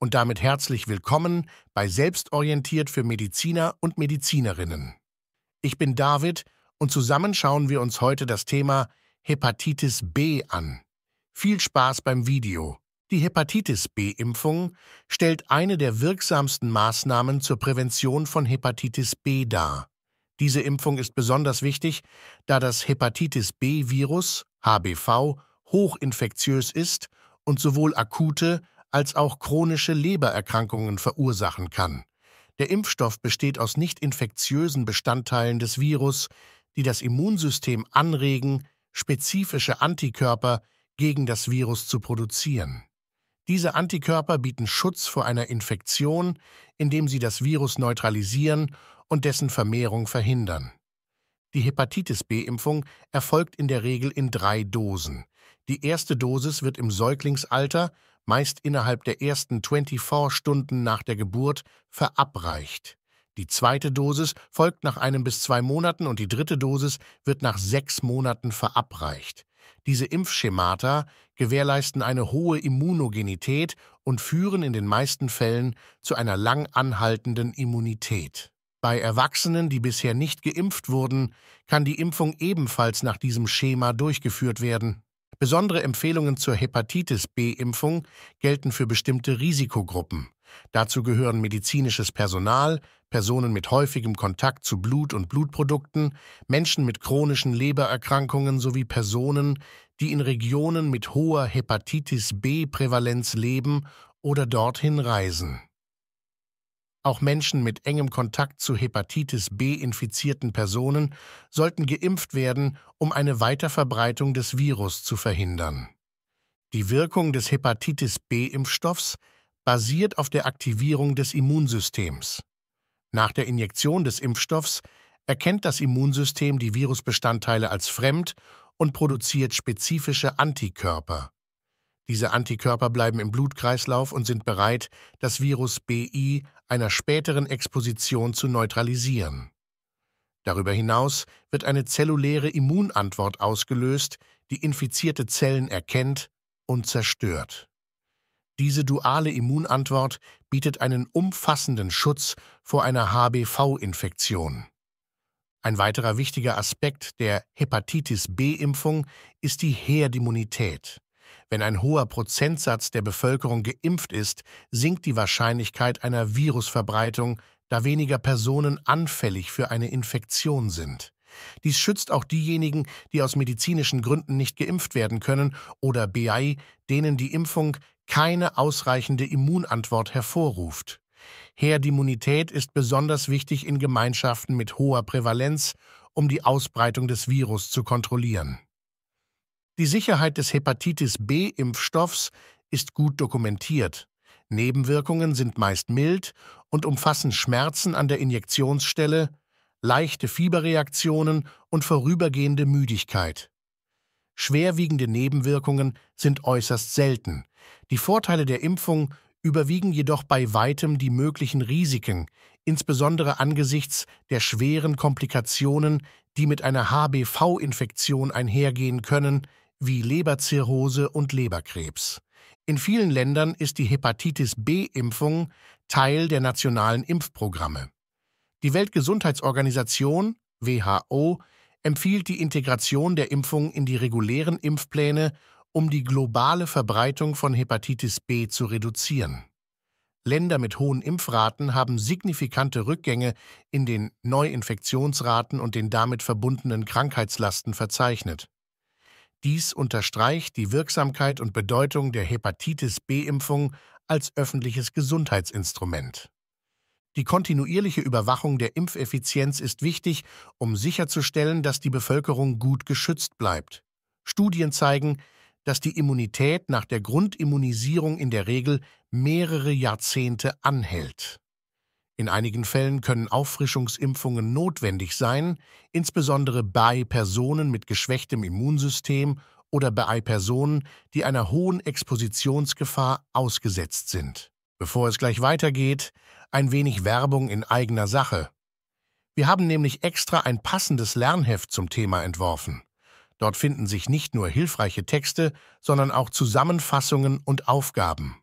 und damit herzlich willkommen bei Selbstorientiert für Mediziner und Medizinerinnen. Ich bin David und zusammen schauen wir uns heute das Thema Hepatitis B an. Viel Spaß beim Video. Die Hepatitis B-Impfung stellt eine der wirksamsten Maßnahmen zur Prävention von Hepatitis B dar. Diese Impfung ist besonders wichtig, da das Hepatitis B-Virus, HBV, hochinfektiös ist und sowohl akute als auch chronische Lebererkrankungen verursachen kann. Der Impfstoff besteht aus nicht infektiösen Bestandteilen des Virus, die das Immunsystem anregen, spezifische Antikörper gegen das Virus zu produzieren. Diese Antikörper bieten Schutz vor einer Infektion, indem sie das Virus neutralisieren und dessen Vermehrung verhindern. Die Hepatitis B-Impfung erfolgt in der Regel in drei Dosen. Die erste Dosis wird im Säuglingsalter meist innerhalb der ersten 24 Stunden nach der Geburt, verabreicht. Die zweite Dosis folgt nach einem bis zwei Monaten und die dritte Dosis wird nach sechs Monaten verabreicht. Diese Impfschemata gewährleisten eine hohe Immunogenität und führen in den meisten Fällen zu einer lang anhaltenden Immunität. Bei Erwachsenen, die bisher nicht geimpft wurden, kann die Impfung ebenfalls nach diesem Schema durchgeführt werden. Besondere Empfehlungen zur Hepatitis B-Impfung gelten für bestimmte Risikogruppen. Dazu gehören medizinisches Personal, Personen mit häufigem Kontakt zu Blut und Blutprodukten, Menschen mit chronischen Lebererkrankungen sowie Personen, die in Regionen mit hoher Hepatitis B-Prävalenz leben oder dorthin reisen. Auch Menschen mit engem Kontakt zu Hepatitis B infizierten Personen sollten geimpft werden, um eine Weiterverbreitung des Virus zu verhindern. Die Wirkung des Hepatitis B-Impfstoffs basiert auf der Aktivierung des Immunsystems. Nach der Injektion des Impfstoffs erkennt das Immunsystem die Virusbestandteile als fremd und produziert spezifische Antikörper. Diese Antikörper bleiben im Blutkreislauf und sind bereit, das Virus BI einer späteren Exposition zu neutralisieren. Darüber hinaus wird eine zelluläre Immunantwort ausgelöst, die infizierte Zellen erkennt und zerstört. Diese duale Immunantwort bietet einen umfassenden Schutz vor einer HBV-Infektion. Ein weiterer wichtiger Aspekt der Hepatitis B-Impfung ist die Herdimmunität. Wenn ein hoher Prozentsatz der Bevölkerung geimpft ist, sinkt die Wahrscheinlichkeit einer Virusverbreitung, da weniger Personen anfällig für eine Infektion sind. Dies schützt auch diejenigen, die aus medizinischen Gründen nicht geimpft werden können oder BAI, denen die Impfung keine ausreichende Immunantwort hervorruft. Herdimmunität ist besonders wichtig in Gemeinschaften mit hoher Prävalenz, um die Ausbreitung des Virus zu kontrollieren. Die Sicherheit des Hepatitis B-Impfstoffs ist gut dokumentiert. Nebenwirkungen sind meist mild und umfassen Schmerzen an der Injektionsstelle, leichte Fieberreaktionen und vorübergehende Müdigkeit. Schwerwiegende Nebenwirkungen sind äußerst selten. Die Vorteile der Impfung überwiegen jedoch bei weitem die möglichen Risiken, insbesondere angesichts der schweren Komplikationen, die mit einer HBV-Infektion einhergehen können, wie Leberzirrhose und Leberkrebs. In vielen Ländern ist die Hepatitis B-Impfung Teil der nationalen Impfprogramme. Die Weltgesundheitsorganisation WHO empfiehlt die Integration der Impfung in die regulären Impfpläne, um die globale Verbreitung von Hepatitis B zu reduzieren. Länder mit hohen Impfraten haben signifikante Rückgänge in den Neuinfektionsraten und den damit verbundenen Krankheitslasten verzeichnet. Dies unterstreicht die Wirksamkeit und Bedeutung der Hepatitis B-Impfung als öffentliches Gesundheitsinstrument. Die kontinuierliche Überwachung der Impfeffizienz ist wichtig, um sicherzustellen, dass die Bevölkerung gut geschützt bleibt. Studien zeigen, dass die Immunität nach der Grundimmunisierung in der Regel mehrere Jahrzehnte anhält. In einigen Fällen können Auffrischungsimpfungen notwendig sein, insbesondere bei Personen mit geschwächtem Immunsystem oder bei Personen, die einer hohen Expositionsgefahr ausgesetzt sind. Bevor es gleich weitergeht, ein wenig Werbung in eigener Sache. Wir haben nämlich extra ein passendes Lernheft zum Thema entworfen. Dort finden sich nicht nur hilfreiche Texte, sondern auch Zusammenfassungen und Aufgaben.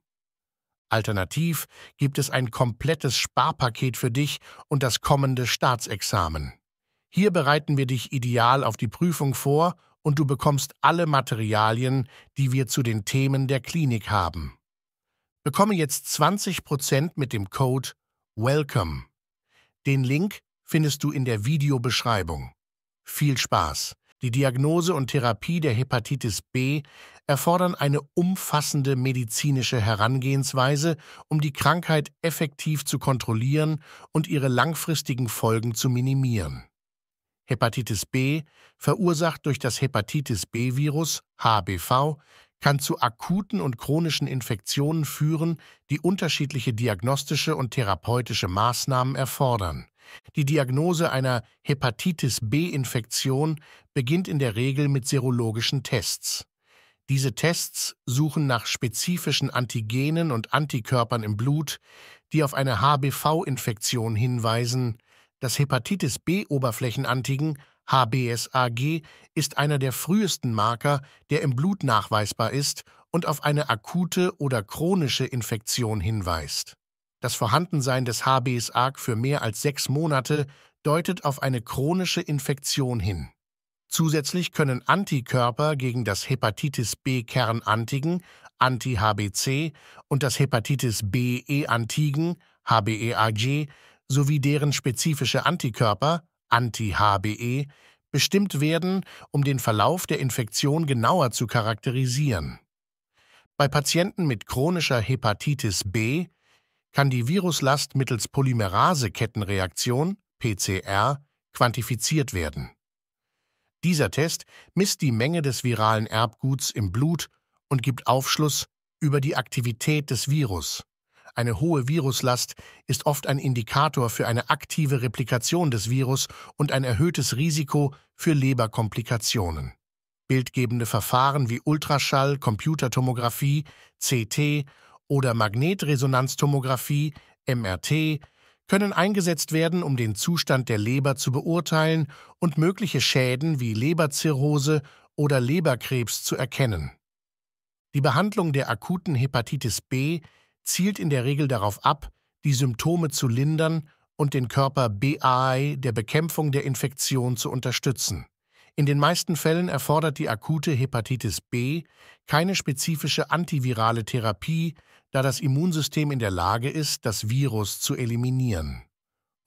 Alternativ gibt es ein komplettes Sparpaket für dich und das kommende Staatsexamen. Hier bereiten wir dich ideal auf die Prüfung vor und du bekommst alle Materialien, die wir zu den Themen der Klinik haben. Bekomme jetzt 20% mit dem Code WELCOME. Den Link findest du in der Videobeschreibung. Viel Spaß! Die Diagnose und Therapie der Hepatitis B erfordern eine umfassende medizinische Herangehensweise, um die Krankheit effektiv zu kontrollieren und ihre langfristigen Folgen zu minimieren. Hepatitis B, verursacht durch das Hepatitis B-Virus HBV, kann zu akuten und chronischen Infektionen führen, die unterschiedliche diagnostische und therapeutische Maßnahmen erfordern. Die Diagnose einer Hepatitis B-Infektion beginnt in der Regel mit serologischen Tests. Diese Tests suchen nach spezifischen Antigenen und Antikörpern im Blut, die auf eine HBV-Infektion hinweisen. Das Hepatitis B-Oberflächenantigen HBsAg ist einer der frühesten Marker, der im Blut nachweisbar ist und auf eine akute oder chronische Infektion hinweist. Das Vorhandensein des HBsAg für mehr als sechs Monate deutet auf eine chronische Infektion hin. Zusätzlich können Antikörper gegen das Hepatitis B-Kernantigen Anti-HBC und das Hepatitis B-E-Antigen HBEAG sowie deren spezifische Antikörper Anti-HBE bestimmt werden, um den Verlauf der Infektion genauer zu charakterisieren. Bei Patienten mit chronischer Hepatitis B kann die Viruslast mittels Polymerase-Kettenreaktion, PCR quantifiziert werden dieser Test misst die Menge des viralen Erbguts im Blut und gibt Aufschluss über die Aktivität des Virus. Eine hohe Viruslast ist oft ein Indikator für eine aktive Replikation des Virus und ein erhöhtes Risiko für Leberkomplikationen. Bildgebende Verfahren wie Ultraschall, Computertomographie, CT oder Magnetresonanztomographie, MRT können eingesetzt werden, um den Zustand der Leber zu beurteilen und mögliche Schäden wie Leberzirrhose oder Leberkrebs zu erkennen. Die Behandlung der akuten Hepatitis B zielt in der Regel darauf ab, die Symptome zu lindern und den Körper BAI der Bekämpfung der Infektion zu unterstützen. In den meisten Fällen erfordert die akute Hepatitis B keine spezifische antivirale Therapie, da das Immunsystem in der Lage ist, das Virus zu eliminieren.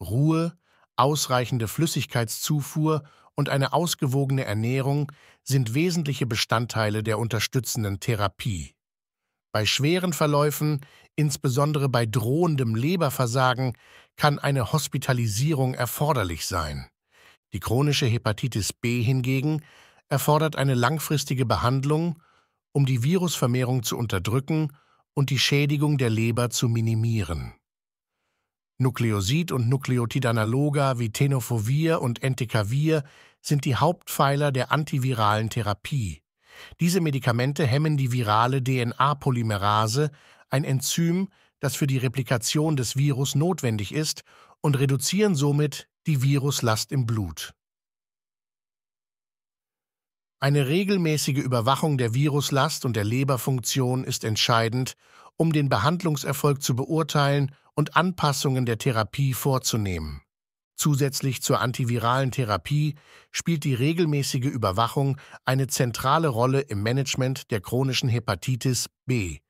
Ruhe, ausreichende Flüssigkeitszufuhr und eine ausgewogene Ernährung sind wesentliche Bestandteile der unterstützenden Therapie. Bei schweren Verläufen, insbesondere bei drohendem Leberversagen, kann eine Hospitalisierung erforderlich sein. Die chronische Hepatitis B hingegen erfordert eine langfristige Behandlung, um die Virusvermehrung zu unterdrücken und die Schädigung der Leber zu minimieren. Nukleosid- und Nukleotidanaloga wie Tenofovir und Entecavir sind die Hauptpfeiler der antiviralen Therapie. Diese Medikamente hemmen die virale DNA-Polymerase, ein Enzym, das für die Replikation des Virus notwendig ist, und reduzieren somit die Viruslast im Blut. Eine regelmäßige Überwachung der Viruslast und der Leberfunktion ist entscheidend, um den Behandlungserfolg zu beurteilen und Anpassungen der Therapie vorzunehmen. Zusätzlich zur antiviralen Therapie spielt die regelmäßige Überwachung eine zentrale Rolle im Management der chronischen Hepatitis B.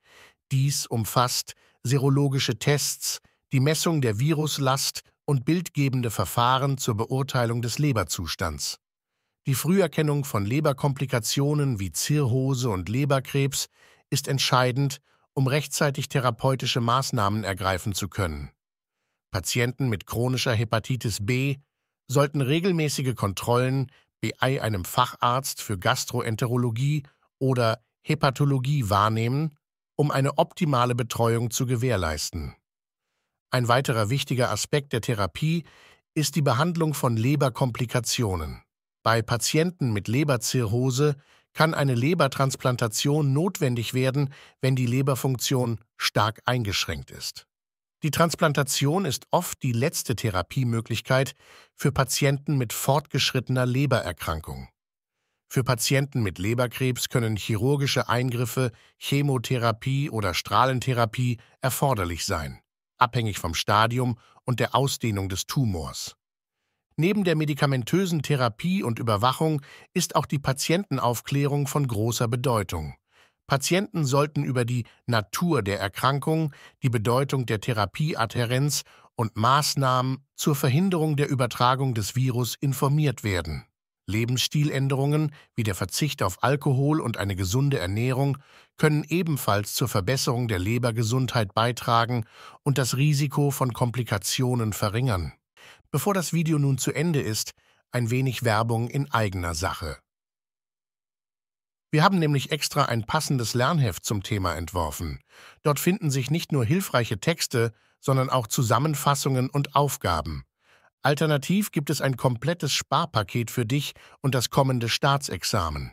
Dies umfasst serologische Tests, die Messung der Viruslast und bildgebende Verfahren zur Beurteilung des Leberzustands. Die Früherkennung von Leberkomplikationen wie Zirrhose und Leberkrebs ist entscheidend, um rechtzeitig therapeutische Maßnahmen ergreifen zu können. Patienten mit chronischer Hepatitis B sollten regelmäßige Kontrollen bei einem Facharzt für Gastroenterologie oder Hepatologie wahrnehmen, um eine optimale Betreuung zu gewährleisten. Ein weiterer wichtiger Aspekt der Therapie ist die Behandlung von Leberkomplikationen. Bei Patienten mit Leberzirrhose kann eine Lebertransplantation notwendig werden, wenn die Leberfunktion stark eingeschränkt ist. Die Transplantation ist oft die letzte Therapiemöglichkeit für Patienten mit fortgeschrittener Lebererkrankung. Für Patienten mit Leberkrebs können chirurgische Eingriffe, Chemotherapie oder Strahlentherapie erforderlich sein abhängig vom Stadium und der Ausdehnung des Tumors. Neben der medikamentösen Therapie und Überwachung ist auch die Patientenaufklärung von großer Bedeutung. Patienten sollten über die Natur der Erkrankung, die Bedeutung der Therapieadhärenz und Maßnahmen zur Verhinderung der Übertragung des Virus informiert werden. Lebensstiländerungen wie der Verzicht auf Alkohol und eine gesunde Ernährung können ebenfalls zur Verbesserung der Lebergesundheit beitragen und das Risiko von Komplikationen verringern. Bevor das Video nun zu Ende ist, ein wenig Werbung in eigener Sache. Wir haben nämlich extra ein passendes Lernheft zum Thema entworfen. Dort finden sich nicht nur hilfreiche Texte, sondern auch Zusammenfassungen und Aufgaben. Alternativ gibt es ein komplettes Sparpaket für dich und das kommende Staatsexamen.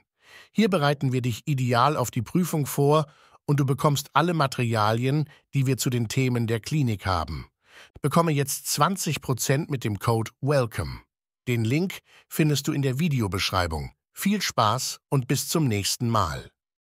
Hier bereiten wir dich ideal auf die Prüfung vor und du bekommst alle Materialien, die wir zu den Themen der Klinik haben. Bekomme jetzt 20% mit dem Code WELCOME. Den Link findest du in der Videobeschreibung. Viel Spaß und bis zum nächsten Mal.